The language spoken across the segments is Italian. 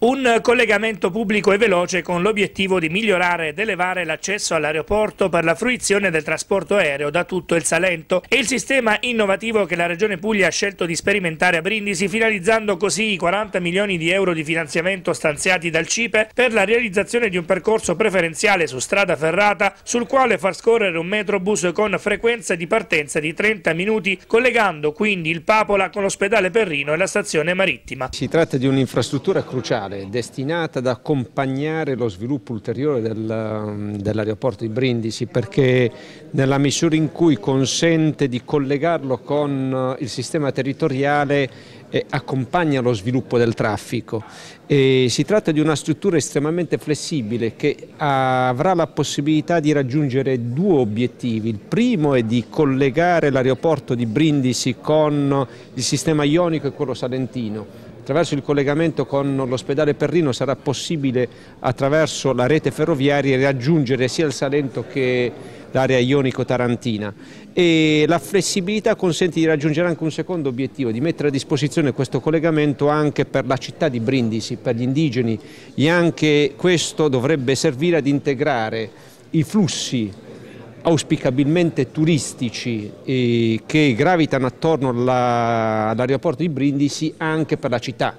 Un collegamento pubblico e veloce con l'obiettivo di migliorare ed elevare l'accesso all'aeroporto per la fruizione del trasporto aereo da tutto il Salento È il sistema innovativo che la Regione Puglia ha scelto di sperimentare a Brindisi finalizzando così i 40 milioni di euro di finanziamento stanziati dal CIPE per la realizzazione di un percorso preferenziale su strada ferrata sul quale far scorrere un metrobus con frequenza di partenza di 30 minuti collegando quindi il Papola con l'ospedale Perrino e la stazione marittima. Si tratta di un'infrastruttura cruciale strutturale destinata ad accompagnare lo sviluppo ulteriore del, mm, dell'aeroporto di Brindisi perché nella misura in cui consente di collegarlo con eh, il sistema territoriale eh, accompagna lo sviluppo del traffico. E si tratta di una struttura estremamente flessibile che avrà la possibilità di raggiungere due obiettivi. Il primo è di collegare l'aeroporto di Brindisi con il sistema ionico e quello salentino Attraverso il collegamento con l'ospedale Perrino sarà possibile attraverso la rete ferroviaria raggiungere sia il Salento che l'area ionico-tarantina e la flessibilità consente di raggiungere anche un secondo obiettivo, di mettere a disposizione questo collegamento anche per la città di Brindisi, per gli indigeni e anche questo dovrebbe servire ad integrare i flussi auspicabilmente turistici eh, che gravitano attorno all'aeroporto di Brindisi anche per la città.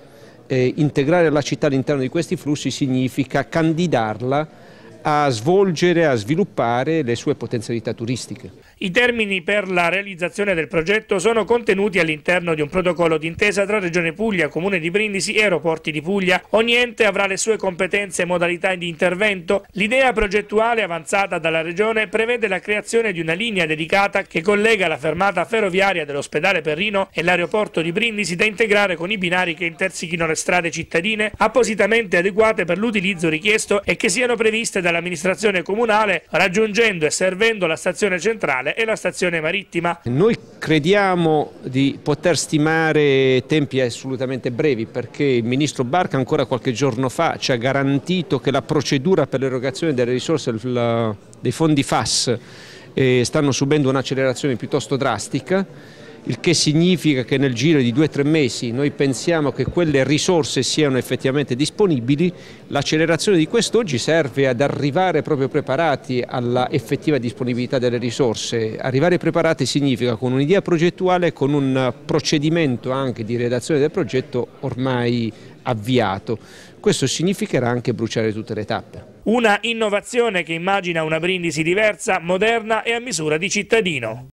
Eh, integrare la città all'interno di questi flussi significa candidarla a svolgere, a sviluppare le sue potenzialità turistiche. I termini per la realizzazione del progetto sono contenuti all'interno di un protocollo d'intesa tra Regione Puglia, Comune di Brindisi e Aeroporti di Puglia. Ogni ente avrà le sue competenze e modalità di intervento. L'idea progettuale avanzata dalla Regione prevede la creazione di una linea dedicata che collega la fermata ferroviaria dell'ospedale Perrino e l'aeroporto di Brindisi da integrare con i binari che intersichino le strade cittadine appositamente adeguate per l'utilizzo richiesto e che siano previste da dall'amministrazione comunale raggiungendo e servendo la stazione centrale e la stazione marittima. Noi crediamo di poter stimare tempi assolutamente brevi perché il ministro Barca ancora qualche giorno fa ci ha garantito che la procedura per l'erogazione delle risorse dei fondi FAS eh, stanno subendo un'accelerazione piuttosto drastica il che significa che nel giro di due o tre mesi noi pensiamo che quelle risorse siano effettivamente disponibili, l'accelerazione di quest'oggi serve ad arrivare proprio preparati alla effettiva disponibilità delle risorse. Arrivare preparati significa con un'idea progettuale, con un procedimento anche di redazione del progetto ormai avviato. Questo significherà anche bruciare tutte le tappe. Una innovazione che immagina una Brindisi diversa, moderna e a misura di cittadino.